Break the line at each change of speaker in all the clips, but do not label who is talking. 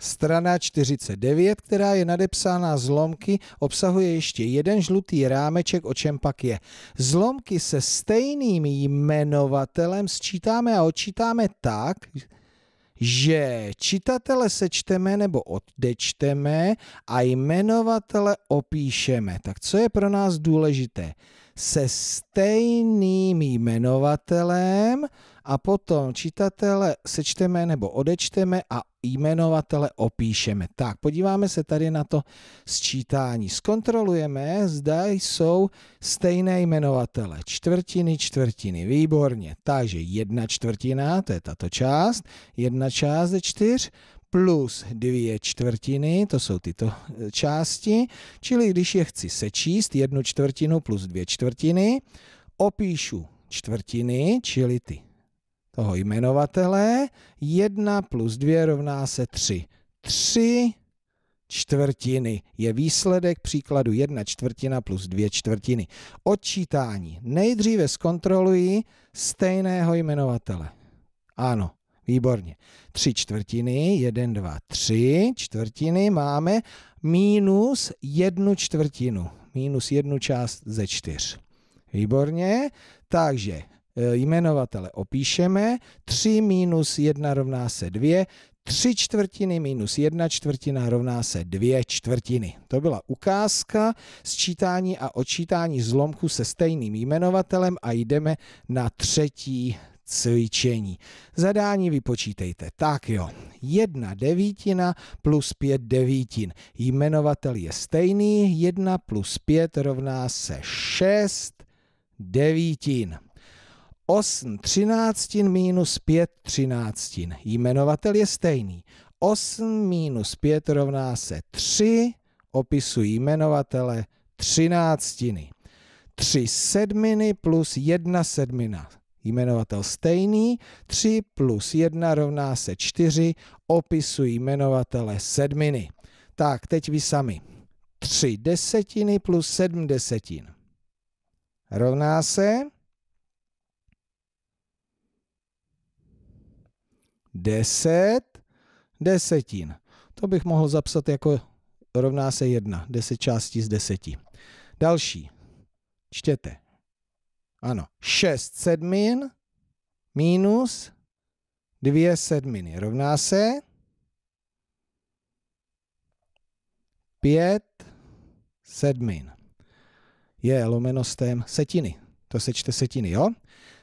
Strana 49, která je nadepsána zlomky, obsahuje ještě jeden žlutý rámeček, o čem pak je. Zlomky se stejným jmenovatelem sčítáme a odčítáme tak, že čitatele sečteme nebo odečteme a jmenovatele opíšeme. Tak co je pro nás důležité? Se stejným jmenovatelem a potom čitatele sečteme nebo odečteme a jmenovatele opíšeme. Tak, podíváme se tady na to sčítání. Zkontrolujeme, zda jsou stejné jmenovatele. Čtvrtiny, čtvrtiny, výborně. Takže jedna čtvrtina, to je tato část, jedna část ze čtyř, plus dvě čtvrtiny, to jsou tyto e, části, čili když je chci sečíst, jednu čtvrtinu plus dvě čtvrtiny, opíšu čtvrtiny, čili ty toho jmenovatele 1 plus 2 rovná se 3. 3 čtvrtiny je výsledek příkladu 1 čtvrtina plus 2 čtvrtiny. Odčítání. Nejdříve zkontroluji stejného jmenovatele. Ano, výborně. 3 čtvrtiny, 1, 2, 3 čtvrtiny máme minus 1 čtvrtinu. Minus jednu část ze 4. Výborně. Takže jmenovatele opíšeme. 3 minus 1 rovná se 2, 3 čtvrtiny minus 1 čtvrtina rovná se 2 čtvrtiny. To byla ukázka sčítání a odčítání zlomku se stejným jmenovatelem a jdeme na třetí cvičení. Zadání vypočítejte. Tak jo, 1 devítina plus 5 devítin. Jmenovatel je stejný, 1 plus 5 rovná se 6 devítin. 8 třináctin minus 5 třináctin. Jmenovatel je stejný. 8 minus 5 rovná se 3. Opisují jmenovatele třináctiny. 3 sedminy plus 1 sedmina. Jmenovatel stejný. 3 plus 1 rovná se 4. Opisují jmenovatele sedminy. Tak, teď vy sami. 3 desetiny plus 7 desetin. Rovná se 10 desetin. To bych mohl zapsat jako rovná se 1, 10 částí z 10. Další. Čtěte. Ano, 6 sedmin minus 2 sedminy rovná se 5 sedmin. Je lomenostem setiny. To sečte setiny, jo?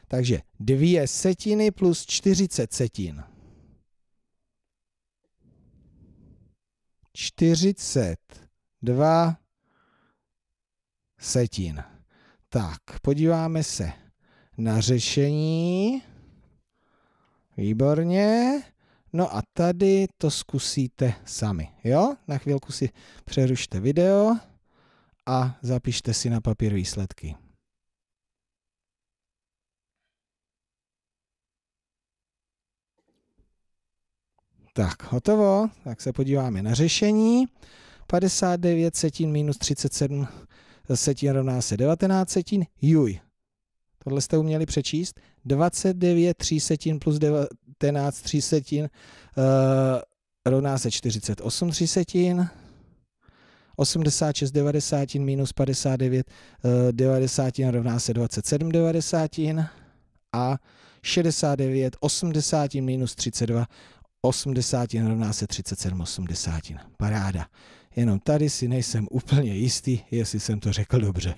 Takže 2 setiny plus 40 setin. 42 setin. Tak, podíváme se na řešení. Výborně. No a tady to zkusíte sami, jo? Na chvilku si přerušte video a zapište si na papír výsledky. Tak, hotovo. Tak se podíváme na řešení. 59 setin minus 37 setin rovná se 19 setin. Juj. Tohle jste uměli přečíst. 29 setin plus 19 setin uh, rovná se 48 setin. 86 90 minus 59 uh, 90 rovná se 27 90 a 69 80 minus 32 osmdesátin rovná se 37 osmdesátin. Paráda. Jenom tady si nejsem úplně jistý, jestli jsem to řekl dobře.